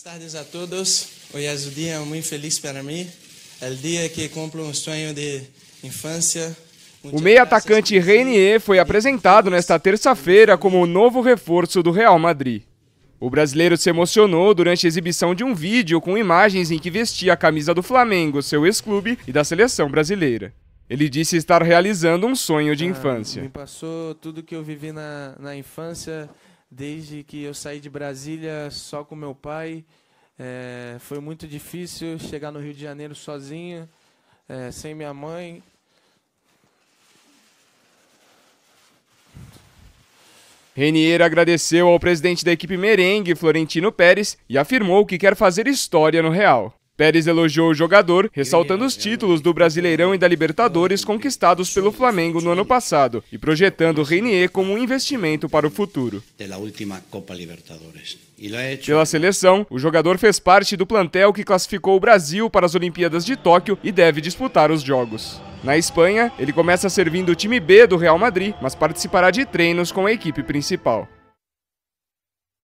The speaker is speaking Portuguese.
Buenas tardes a todos. Hoy es un día muy feliz para mí. El día que cumplo un sueño de infância. O meio-atacante Reinier foi apresentado nesta terça-feira como o novo reforço do Real Madrid. O brasileiro se emocionou durante a exibição de um vídeo com imagens em que vestia a camisa do Flamengo, seu ex-clube, e da seleção brasileira. Ele disse estar realizando um sonho de ah, infância. Ah, me passou tudo que eu vivi na, na infância, Desde que eu saí de Brasília só com meu pai, é, foi muito difícil chegar no Rio de Janeiro sozinho, é, sem minha mãe. Renier agradeceu ao presidente da equipe merengue, Florentino Pérez, e afirmou que quer fazer história no Real. Pérez elogiou o jogador, ressaltando os títulos do Brasileirão e da Libertadores conquistados pelo Flamengo no ano passado e projetando Reinier como um investimento para o futuro. Pela seleção, o jogador fez parte do plantel que classificou o Brasil para as Olimpíadas de Tóquio e deve disputar os Jogos. Na Espanha, ele começa servindo o time B do Real Madrid, mas participará de treinos com a equipe principal.